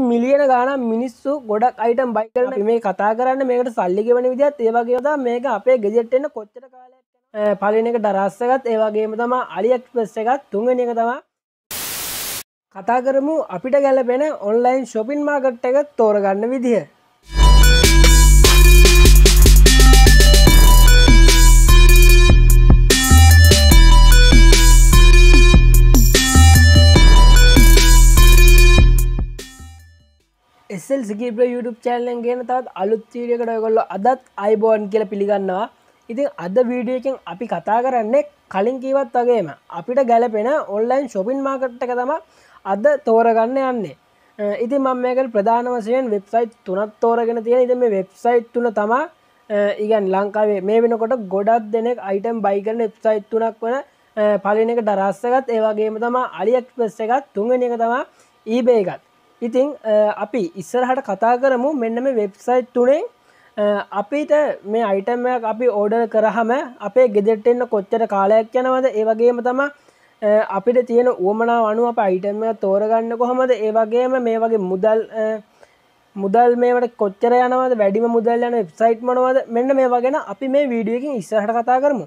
මිලියන ගාන මිනිස්සු ගොඩක් අයිටම් බයි කරන මේ කතා කරන්න මේකට සල්ලි වන විදිත් ඒවගේද මේක අපේ ගෙජෙට්ටෙන කොච්චර කාලයක් පලින එක ඩරස්සකත් ඒවගේම තම අලියක්ස් එකත් තුන්ගෙන එක තමා කතා කරමු අපිට ගැලපෙන ඔන්ලයින් ශොපින් මාගට් එක තෝරගන්න විදිහ සිකිප YouTube චැල්ලෙන් ගෙන තවත් අලුත්වීඩියකට ඔයගොල්ල අදත් අයිබෝන් කියල පිළිගන්නවා ඉතින් අද වීඩියකින් අපි කතා කරන්නේ කලින් කීවත් වගේම අපිට ගැලපෙන ඔන්ලයින් ශොපින් මාකට්ටක තම අද තෝරගන්න යන්නේ ඉති මම මේකල් ප්‍රධාන වශයෙන් වෙබ්සයිට් තුනත් තෝරගෙන තියෙන ඉති මේ වෙබ්සයිට් තුන තමා ඉගන් ලංකාවේ මේ වෙනකොට ගොඩක් දෙනෙක් අයිටම් බයිකරන වෙබ්සයිට් තුනක් වන පලින එක ඩරස්සගත් ඒවාගේම තමා අලියක්ස් එකත් තුන්ගෙන එක තමා ඊබේ එකත් ඉතිං අපි ඉස්සරහට කතා කරමු මෙන්න මේ වෙබ්සයිට් තුනෙන් අපිට මේ අයිටමයක් අපි ඕඩර් කරහම අපේ ගෙදෙටෙන්න්න කොච්චර කාලයක් යනවද ඒවගේම තම අපිට තියෙන ඕමනා අනුව අප අයිටම තෝරගන්න කොහොමද ඒවගේම මේ වගේ මුදල් මුදල් මේට කොච්චර යනවද වැඩිම මුදල් යන වෙබ්සයිට් මනවද මෙන්න මේ වගෙන අපි මේ වීඩියකින් ඉස්සහට කතා කරමු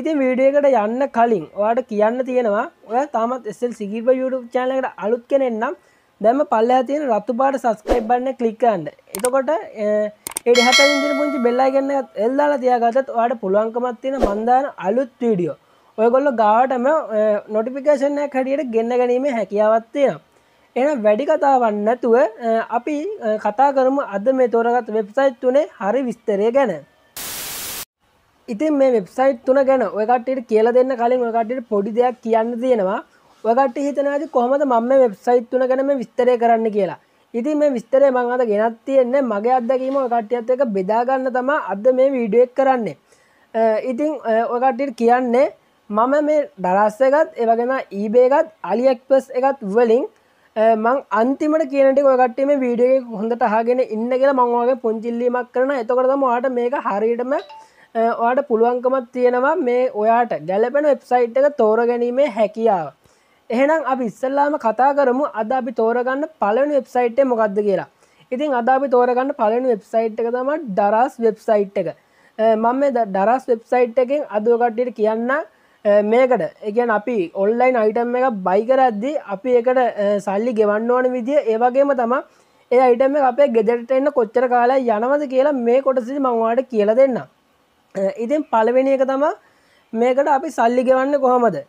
ඉති වීඩියකට යන්න කලින් ඔයාට කියන්න තියෙනවා ඔය තාමත් එස්සල් සිගිල්ප YouTube චාලකට අලුත් කෙනෙන්නම් දැම පල්ලා තියෙන රතු පාට සස්ක්‍රයිබ් බන්න කලික්කන්න එතකොට එඩහට ඉදිරි පුංචි බෙල්ලා ගන්න එල්දාලා තියාගතත් වාට පුළුවන්කමත් තියෙන මන්දාන අලුත් වීඩියෝ ඔයගොල්ල ගාටම නොටිෆිකේෂන් හැඩියට ගෙන්න්න ගැනීම හැකියාවත්තිය එන වැඩි කතාවන්න නැතුව අපි කතා කරමු අද මේ තෝරගත් වෙබ්සයිට් තුනේ හරි විස්තරය ගැන ඉතින් මේ වෙබ්සයිට් තුන ගැන ඔයකටට කියලා දෙන්න කලින් ඔයකටට පොඩි දෙයක් කියන්න තියෙනවා ඔකට හිතනද කොහමද මම වෙබ්සයිට් තුන ගැන විස්තරය කරන්න කියලා ඉති මේ විස්තරය මං අද ගෙනත් තියෙන්නේ මගේ අදකීම කට්ටියත් එක බෙදාගන්න තමා අද මේ වීඩියෙක් කරන්නේ ඉතිං ඔකටට කියන්නේ මම මේ දරස්සගත් එවගෙන ඊබේගත් අලියක්පස් එකත් වලින් මං අන්තිමට කියනට ඔකටේ මේ වීඩිය හොඳට හගෙන ඉන්න කියලා මංවාගේ පුංචිල්ලීමක් කරන එතකරතම වාට මේක හරිටම ඔයාට පුළුවන්කමත් තියෙනවා මේ ඔයාට ගැලපෙන වෙබ්සයිට් එක තෝර ගැනීමේ හැකියාව එහෙනම් අපි ඉස්සල්ලාම කතා කරමු අද අපි තෝරගන්න පලන වෙබ්සයිට්ේ මොකක්ද කියලා ඉතින් අද අපි තෝරගන්න පලන වෙබ්සයිට් එක තම ඩරස් වෙබ්සයිට් එක මම මේ ඩරස් වෙබ්සයිට් එකෙන් අදුවකට්ටියට කියන්න මේකට එකන් අපි ඔන්ලයින් අයිටම් එක බයිකරද්දි අපි එකට සල්ලි ගෙවන්න ඕන විදිිය ඒවගේම තමා ඒ අයිටම අපේ ගෙදරට එන්න කොච්චර කාලා යනවද කියලා මේ කොටසි මංවාට කියල දෙන්න. ඉතින් පලවෙනි එක තමා මේකට අපි සල්ලි ගෙවන්න කොහොමද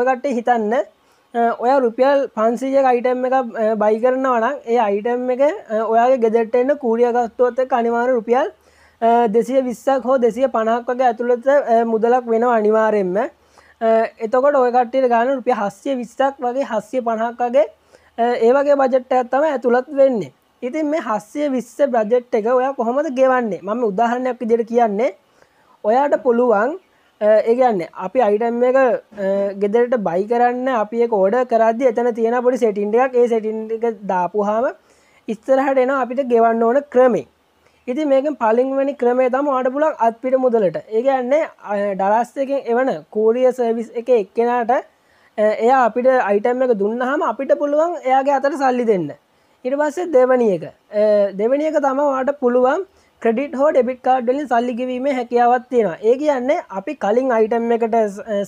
ඔයකට්ට හිතන්න ඔය රුපියල් පන්සීය අයිටම් එක බයි කරන්නවනම් ඒ අයිටම් එක ඔයාගේ ගෙදෙට්ටෙන්න්න කූරියගස්තුවත අනිවාර රුපියල් දෙසිය විස්සක් හෝ දෙසිය පණක් වගේ ඇතුළත මුදලක් වෙන අනිවාරෙන්ම එතකොට ඔයකට්ටියට ගාන රුපිය හස්්‍යය විස්සක් වගේ හස්්‍යය පණහක් වගේ ඒවගේ බජට්ට ඇත්තම ඇතුළත් වෙන්නේ ඉතින් මේ හස්්‍යය විස්ස බ්‍රජෙට් එක ඔය කොහොමද ගෙවන්නේ මම උදාහරණයක් විදිර කියන්නේ ඔයාට පුළුවන් ඒගන්න අපි අයිටම් එක ගෙදරට බයි කරන්න අපි කෝඩ කරද එතන තියෙන පොඩි සෙටින්ට එකක් ඒ සෙටින්ට එක දාපුහාම ඉස්තරහට එන අපිට ගෙවන්න ඕන ක්‍රමේ ඉති මේක පලින්වැනි ක්‍රමේ තම අට පුලක් අත්පිට මුදලට ඒගන්නේ ඩලස් එකෙන් එවන කෝඩිය සර්විස් එක එක්කෙනට එයා අපිට අයිටම් එක දුන්නහම අපිට පුළුවන් එයාගේ අතට සල්ලි දෙන්න ඉට පස්සේ දෙවනිය එක දෙවනියක තම වාට පුළුවන් ක්‍රඩිට් හෝ ඩෙබිට් කාඩ්ඩලින් සල්ලි කිවීම හැකියාවත් තියෙනවා ඒ කියන්නේ අපි කලින් අයිටම් එකට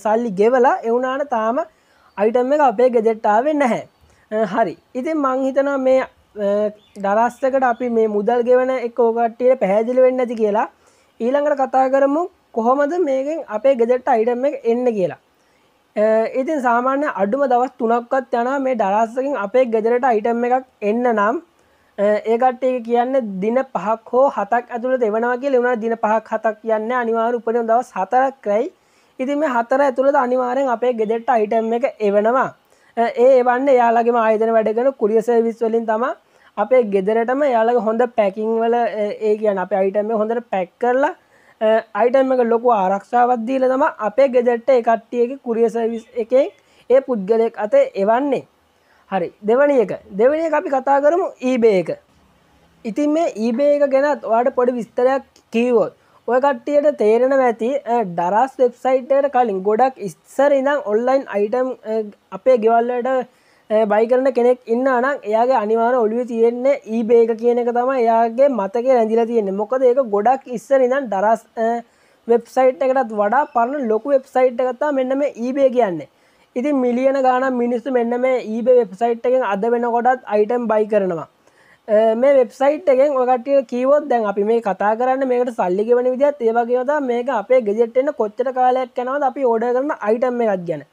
සල්ලි ගෙවලා එවුනාන තාම අයිටම් එක අපේ ගෙදෙට්ටාවෙන් නැහැ හරි ඉතින් මංහිතන මේ දරස්සකට අපි මේ මුදල් ගෙවන එක ඕකට්ටියට පැහැදිලි වෙන්න ඇති කියලා ඊළඟට කතා කරමු කොහොමද මේකෙන් අපේ ගෙදෙට්ට අයිඩම් එක එන්න කියලා. ඉතින් සාමාන්‍ය අඩුම දවස් තුනක්වත් යන මේ දරස්සකින් අපේ ගෙදරට අයිටම් එකක් එන්න නම් ඒකට්ටේ කියන්න දින පහක් හෝ හතක් ඇතුළ දෙවනවා කිය ලෙවුණ දින පහක් හතක් කියන්න අනිවාර උපන දවස් හතරක් ක්‍රයි ඉතින් මේ හතර ඇතුළද අනිවාරෙන් අපේ ගෙදෙට්ට අයිටම් එක එවනවා ඒ වන්න යාලගේම ආයතන වැඩගෙන කුලිය සේවිස් වලින් තම අපේ ගෙදරටම යාලක හොඳ පැකිං වල ඒ කියන අප අයිටම හොඳට පැක් කරලා අයිටම් එක ලොකු ආරක්ෂාවත්දීල තම අපේ ගෙදෙට්ට එකට්ටියක කුරිය සවිස් එකෙන් ඒ පුද්ගලෙක් අත එවන්නේ හරි දෙවනි එක දෙවනි එක අපි කතා කරමු ඊබේ එක ඉතින් මේ ඊබේ එක ගැනත් ඔයාට පොඩි විස්තරයක් කීවොත් ඔය කට්ටියට තේරෙන ඇති ඩරස් වෙබ්සයිට්ට කලින් ගොඩක් ඉස්සර ඉඳම් ඔන්ලයින් අයිටම් අපේ ගෙවල්ලට බයි කරන කෙනෙක් ඉන්න අනම් එයාගේ අනිවාර ඔලිුව තියෙන්නේ ඊබේක කියන එක තම එයාගේ මතක රැඳිල තියෙන්නේ මොකද ඒක ගොඩක් ඉස්සර ඉඳම් දරස් වෙබ්සයිට් එකටත් වඩා පරණ ලොකු වෙබ්සයිට් එකත්තා මෙන්න මේ ඊබේ කියන්නේ ඉතින් මිලියන ගාන මිනිස්සු මෙන්න මේ ඊබ වෙබ්සයිට් එකෙන් අද වෙනකොටත් අයිටම් බයි කරනවා මේ වෙබ්සයිට් එකෙන් ඔකටිය කීවොත් දැන් අපි මේ කතා කරන්න මේකට සල්ලික වන විදිත් ඒවගේද මේක අපේ ගෙජෙට්ෙන්න්න කොච්චර කාලයක් කැනවද අපි ඕඩ කරන අයිටම් එකක් ගැන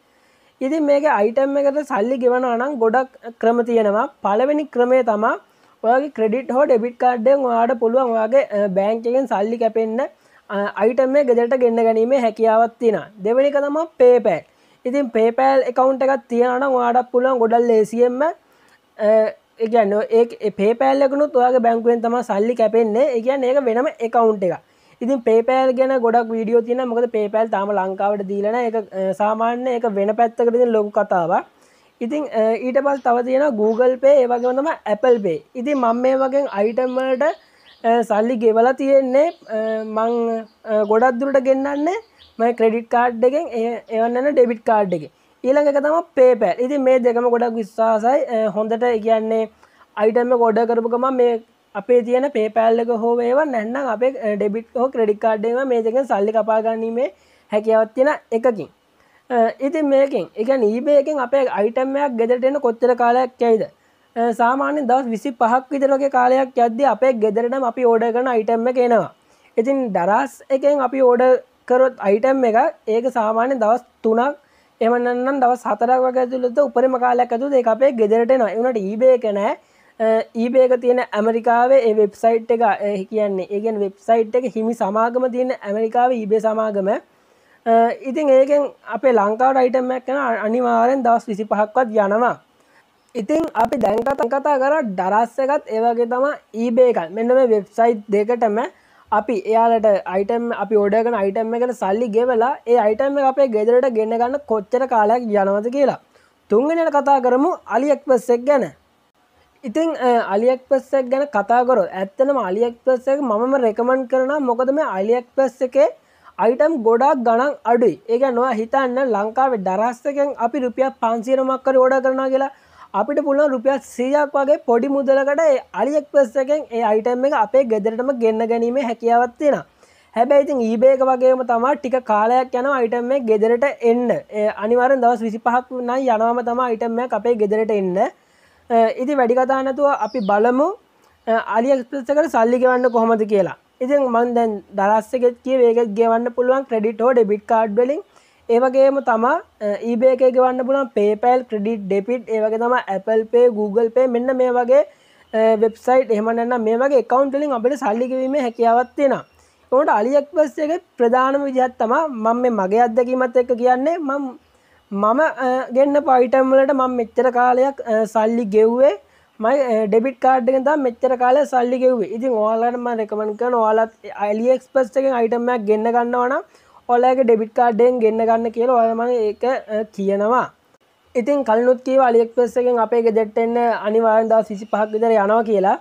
ඉති මේක අයිටම් එකට සල්ලි ගෙවන අනම් ගොඩක් ක්‍රම තියෙනවා පලවෙනි ක්‍රමේ තමා ඔයාගේ ක්‍රඩිට් හෝ ඩෙබිට් කාඩ්ඩෙන් වාට පුළුවන් වාගේ බෑංකෙන් සල්ලි කැපෙන්න්න අයිටම් මේ ගෙදට ගෙන්න්න ගැනීම හැකියාවත්තින දෙවනික තමා පේපැක් ඉතින් පේපෑල් එකකවන්් එකක් තියෙනන වාඩක් පුළුවන් ගොඩල් ලේසියෙන්ම එකන්න ඒ පේපෑල්ලකනු තුවාගේ බැංකුවෙන් තම සල්ලි කැපෙන්නේ එකන් ඒක වෙනම එකකවන්් එක ඉතින් පේපෑල් ගැන ගොඩක් වීඩියෝ තියෙන මොකද පේපෑල් තාම ලංකාවට දීලන එක සාමාන්‍ය එක වෙන පැත්තකරතින් ලොකු කතාවක් ඉතින් ඊට පස් තව තියෙන Google පේ ඒවගේම Apple පේ ඉතින් මං මේ වගේ අයිටම්වලට සල්ලි ගෙවලා තියෙන්නේ මං ගොඩක් දුරට ගෙන්න්නන්නේ ම ක්‍රඩිට් කාඩ් එකෙන් එවන්නන ඩෙබිට් කාඩ් එක ඊළඟ එක තම පේපැල් ඉති මේ දෙකම ගොඩක් විශ්වාසයි හොඳට කියන්නේ අයිටම ගොඩ කරපුකම මේ අපේ තියන පේපැල්ලක හෝ ඒවා නැන්න අපේ ඩෙබිට් හෝ ක්‍රඩික් කාඩ්ඩේම මේ දෙකෙන් සල්ලි කපාගන්නීමේ හැකියාවත් තියෙන එකකින් ඉති මේකින් එක නීබේකින් අපේ අයිටම්මයක් ගෙදරටෙන කොච්චර කාලයක් ඇයිද සාමාන්‍ය දවස් විසි පහක් විතරගේ කාලයක් යද්දි අපේ ගෙදරටම අපි ඕඩ කරන අයිටම්ම කෙනවා ඉතින් දරස් එකෙන් අපි ඕඩ කරොත් අයිටම් එක ඒක සාමාන්‍ය දවස් තුනක් එමනම් දවස් හතරක් වගේ තුළද උපරිම කාලයක් ඇතු දෙ අපේ ගෙදරට නො එනට ඒබේක නෑ ඒබේක තියෙන ඇමරිකාවේ ඒ වෙබ්සයිට් එක කියන්නේ ඒගෙන් වෙබ්සයිට් එක හිමි සමාගම තියෙන ඇමරිකාව ඒබේ සමාගම ඉතින් ඒකෙන් අපේ ලංකාවට අයිටම්මැක් කන අනිවාරෙන් දවස් විසි පහක්වත් යනවා ඉතින් අපි දැන්කතන් කතා කර ඩරස්සකත් ඒවගේ තම ඒබේකල් මෙන්න මේ වෙබ්සයිට් දෙකටම අපි එයාලට අයිටම් අපි ෝඩගන අයිටම් එකට සල්ලි ගෙවලා ඒ අයිටම් අපේ ගෙදරට ගෙන ගන්න කොච්චර කාලයක් යනවද කියලා තුන්ගෙනට කතා කරමු අලියෙක්පස්සෙක් ගැන ඉතිං අලියෙක්පස්සෙක් ගැන කතාකරු ඇත්තනම අලියෙක්පස්සෙක් මම රෙකමන්් කරන මොකද මේ අලියෙක්පස්ස එකේ අයිටම් ගොඩක් ගණන් අඩුයි ඒක නොව හිතන්න ලංකාවේ දරස්සකෙන් අපි රුපිය පන්සිරමක්කර ෝඩ කරනා කියලා අපිට පුළුවන් රුපියල් සීයක් වගේ පොඩි මුදලකට අලියෙක් පස් එකෙන් ඒ අයිටම් එක අපේ ගෙදරටම ගෙන්න්න ගැනීම හැකියාවත් තියෙන හැබැයි ඉතින් ඊබේක වගේම තමා ටික කාලයක් යන අයිටම් මේ ගෙදරට එන්න අනිවරෙන් දවස් විසි පහක් නයි යනවාම තමා අයිටම්ම අපේ ගෙදරට එන්න ඉති වැඩි කතා නැතුව අපි බලමු අලියක්ස්පස්සකට සල්ලි ගවන්න කොහොමද කියලා ඉතින් මන් දැන් දරස්සකෙත් කිය ඒකත් ගෙවන්න පුළුවන් ක්‍රඩිට් හෝ ඩෙබිට් කාඩ් බලින් ඒවගේම තමා ඊබේක ගවන්න පුලන් පේපැල් ක්‍රඩිට් ඩෙපිට් ඒවගේ තම Apple පේ Google පේ මෙන්න මේ වගේ වෙබ්සයිට් එහමන්න මේ වගේ කවන්ටලින් අපට සල්ලිකිවීම හැකියාවත්තිෙන ඕට අලියක්වස්සේක ප්‍රධානම විජහත් තමා මං මේ මගේ අත්දැකීමත් එක්ක කියන්නේ මම මම ගෙන්න්න පයිටම්වලට මං මෙච්චර කාලයක් සල්ලි ගෙව්වේ මයි ඩෙබිට කාඩ්ගෙන් තම් මෙච්චර කාල සල්ලි ගෙව්වේ ඉතින් ඕලටම රෙකමන් කන ඕලත් අලියක්ස්පස්ටක අයිටමයක් ගන්න ගන්නවනම් ඔලෑගේ ඩෙබිට් කාඩ්ඩෙන් ගෙන්න්න ගන්න කියලා ඔයම ඒක කියනවා ඉතින් කල්නුත්කීව අලිෙක්පෙස්සකෙන් අපේ ගෙදෙට්ටෙන්න අනිවාරන්දා සිසි පහක් විදර යනවා කියලා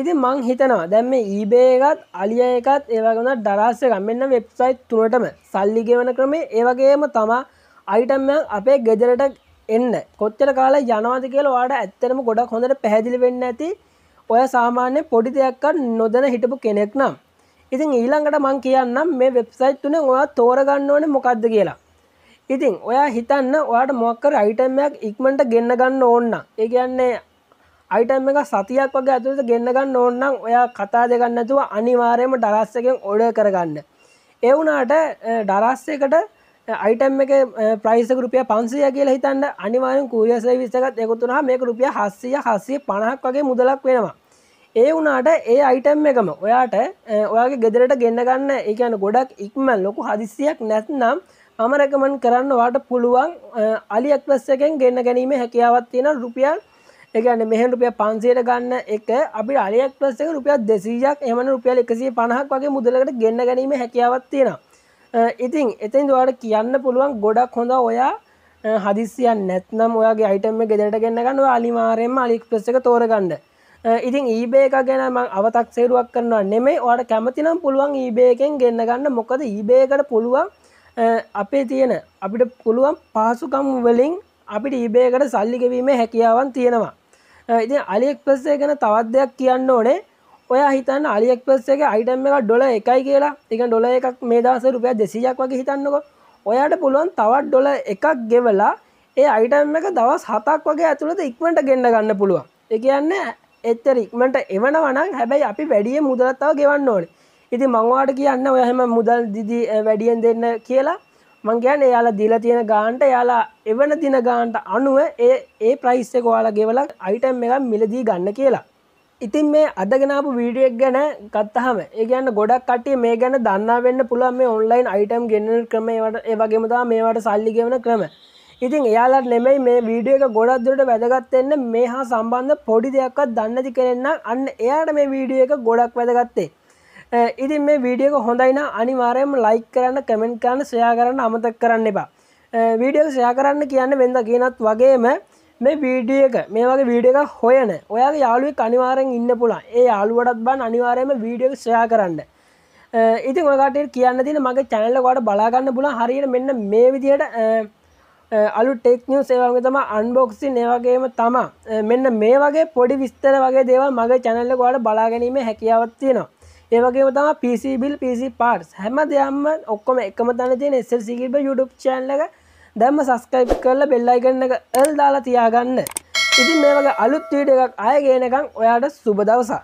ඉති මං හිතනවා දැම්ම ඊබේගත් අලිය එකත් ඒවගෙන ඩරාස්සක මෙන්න වෙබ්සයිට් තුනටම සල්ලිගෙවන ක්‍රමේ ඒවගේම තමා අයිටම්ම අපේ ගෙදරට එන්න කොච්චර කාලා යනවාද කියලා වාට ඇත්තරම ගොඩක් හොඳට පැහැදිලි වෙන්න ඇති ඔය සාමාන්‍ය පොඩි දෙයක්කත් නොදැන හිටපු කෙනෙක් නම් ඉතින් ඊළඟට මං කියන්නම් මේ වෙබ්සයිට් තුනේ ඔයා තෝරගන්න ඕනේ මොකද්ද කියලා. ඉතින් ඔයා හිතන්න ඔයාට මොකක්කර අයිටම් එකක් ඉක්මනට ගෙන්න ගන්න ඕන නම් ඒ කියන්නේ අයිටම් එක සතියක් වගේ ඇතුළත ගෙන්න ගන්න ඕන නම් ඔයා කතා දෙක නැතුව අනිවාර්යයෙන්ම ඩලස් එකෙන් ඔඩර් කරගන්න. ඒ වුණාට ඩලස් එකට අයිටම් එක ප්‍රයිස් එක රුපියල් 500 කියලා හිතන්න අනිවාර්යෙන් කුරියර් සර්විස් එකත් එකතු වුණාම මේක රුපියල් 700 750ක් වගේ මුදලක් වෙනවා. ඒ වුනාට ඒ අයිටම් එකම ඔයාට ඔයාගේ ගෙදරට ගෙන්න්න ගන්න එකන ගොඩක් ඉක්මල් ලොකු හදිසියක් නැත්නම් අමරකමන් කරන්න වාට පුළුවන් අලියක්වස්සකෙන් ගෙන්න්න ගැනීම හැකියාවත් තියෙන රුපියල් එකන මෙහ රුපිය පන්සේට ගන්න එක අපි අලියක්වස්සක රුපියත් දෙසීයක් එම රුපියල් එකසිේ පණහක් වගේ මුදලකට ගෙන්න්න ගැනීම හැකියාවත් තියෙන ඉතින් එතින් දවාට කියන්න පුළුවන් ගොඩක් හොඳ ඔයා හදිසියන් නැත්නම් ඔයාගේ අයිටම ගෙදරට ගන්න ගන්න අලිමාරයෙන්ම අලික්ප්‍රස්සක තෝරගන්න ඉතින් ඒබේ එක ගැනම අවතක් සේරුවක් කරනවා නෙමේ ඔට කැමතිනම් පුළුවන් ඒබේකෙන් ගෙන්න්න ගන්න මොකද ඒබේකට පුළුවන් අපේ තියෙන අපිට පුළුවන් පාසුකම් වලින් අපිට ඊබේකට සල්ලිකවීම හැකියාවන් තියෙනවා ඉති අලිෙක්පස්සේ ගැන තවත් දෙයක් කියන්න ඕනේ ඔය හිතන්න අලිෙක්පස්සේක අයිටම් එක ඩොල එකයි කියලා එක ඩොල එකක් මේ දස රුපය දෙසියක් වගේ හිතන්නකො ඔයාට පුළුවන් තවත් ඩොල එකක් ගෙවලා ඒ අයිටම් එක දවස් හතක් වගේ ඇතුළද ඉක්මට ගෙන්න්න ගන්න පුළුවන් එක කියන්නේ එච්චර ඉක්මට එවනවනම් හැබැයි අපි වැඩිය මුදලත්තාව ගෙවන්න ඕන ඉති මංවාට කියන්න ඔයහෙම මුදල් දිදි වැඩියෙන් දෙන්න කියලා මංගයන් එයාලා දීලා තියෙන ගාන්ට යාලා එවන දින ගාන්ට අනුව ඒ ඒ ප්‍රයිස්සක වාලා ගෙවලක් අයිටම් එක මිලදී ගන්න කියලා ඉතින් මේ අදගෙනපු වීඩියෙක් ගැන කත්තහම ඒ ගැන්න ගොඩක් කටිය මේ ගැන දන්නා වෙන්න පුළුවන් මේ ඔන්ලයින් අයිටම් ගෙන්නල් ක්‍රමේවට ඒ වගේමතා මේවට සල්ලි ගෙවන ක්‍රම ඉතින් එයාලට නෙමෙයි මේ වීඩියෝ එක ගොඩක් දුරට වැදගත් වෙන්න මේ හා සම්බන්ධ පොඩි දෙයක්වත් දන්නේ නැති කෙනෙක් නම් අන්න එයාට මේ වීඩියෝ එක ගොඩක් වැදගත් ඉතින් මේ වීඩියෝ එක හොඳයි නම් අනිවාර්යයෙන්ම ලයික් කරන්න, කමෙන්ට් කරන්න, ෂෙයා කරන්න අමතක කරන්න එපා. වීඩියෝ එක ෂෙයා කරන්න කියන්නේ වෙනදා කියනත් වගේම මේ වීඩියෝ එක මේ වගේ වීඩියෝ එකක් හොයන ඔයාගේ යාළුවෙක් අනිවාර්යෙන් ඉන්න පුළුවන්. ඒ යාළුවටත් බන් අනිවාර්යයෙන්ම වීඩියෝ එක ෂෙයා කරන්න. ඉතින් ඔය කට්ටියට කියන්න තියෙන මගේ channel එක ඔයාලට බලා ගන්න පුළුවන් හරියට මෙන්න මේ විදිහට අලු ටෙක් නිය සේවාගේ තම අන්බොක්සි නවගේම තමා මෙන්න මේ වගේ පොඩි විස්තර වගේ දේව මගේ චැනල්ලකවාට බලාගැනීම හැකියාවත් තියෙනවා ඒවගේ තම පිසිබිල් පිසි පාර්ස් හැම දෙයම්ම ඔක්කොම එකම තන තියෙන එස්සල්සිකිල්බ යුඩුප් චන්ලක දැම්ම සස්කයිප් කරල බෙල්ලයිගන්න එක එල් දාලා තියාගන්න ඉතින් මේ වගේ අලුත් ටීට එකක් අයගේනකං ඔයාට සුබදවසා